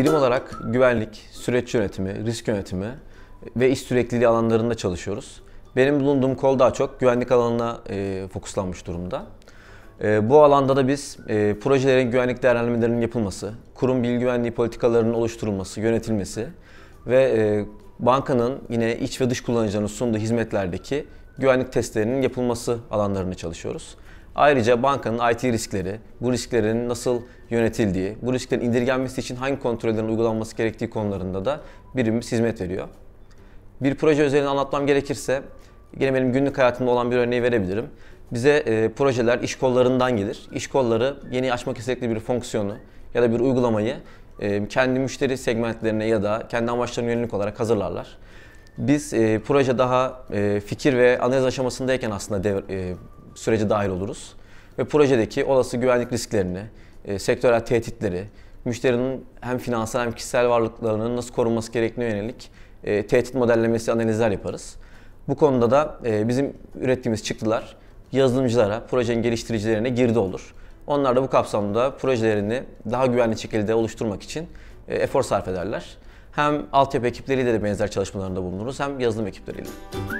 birim olarak güvenlik, süreç yönetimi, risk yönetimi ve iş sürekliliği alanlarında çalışıyoruz. Benim bulunduğum kol daha çok güvenlik alanına e, fokuslanmış durumda. E, bu alanda da biz e, projelerin güvenlik değerlendirmelerinin yapılması, kurum bilgi güvenliği politikalarının oluşturulması, yönetilmesi ve e, bankanın yine iç ve dış kullanıcıların sunduğu hizmetlerdeki güvenlik testlerinin yapılması alanlarını çalışıyoruz. Ayrıca bankanın IT riskleri, bu risklerin nasıl yönetildiği, bu risklerin indirgenmesi için hangi kontrollerin uygulanması gerektiği konularında da birimimiz hizmet veriyor. Bir proje üzerine anlatmam gerekirse, yine benim günlük hayatımda olan bir örneği verebilirim. Bize e, projeler iş kollarından gelir. İş kolları yeni açmak istedikleri bir fonksiyonu ya da bir uygulamayı e, kendi müşteri segmentlerine ya da kendi amaçlarına yönelik olarak hazırlarlar. Biz e, proje daha e, fikir ve analiz aşamasındayken aslında dev, e, sürece dahil oluruz. Ve projedeki olası güvenlik risklerini, e, sektörel tehditleri, müşterinin hem finansal hem kişisel varlıklarının nasıl korunması gerektiğine yönelik e, tehdit modellemesi analizler yaparız. Bu konuda da e, bizim ürettiğimiz çıktılar yazılımcılara, projenin geliştiricilerine girdi olur. Onlar da bu kapsamda projelerini daha güvenli şekilde oluşturmak için e, efor sarf ederler. Hem altyapı ekipleriyle de benzer çalışmalarında bulunuruz hem yazılım ekipleriyle.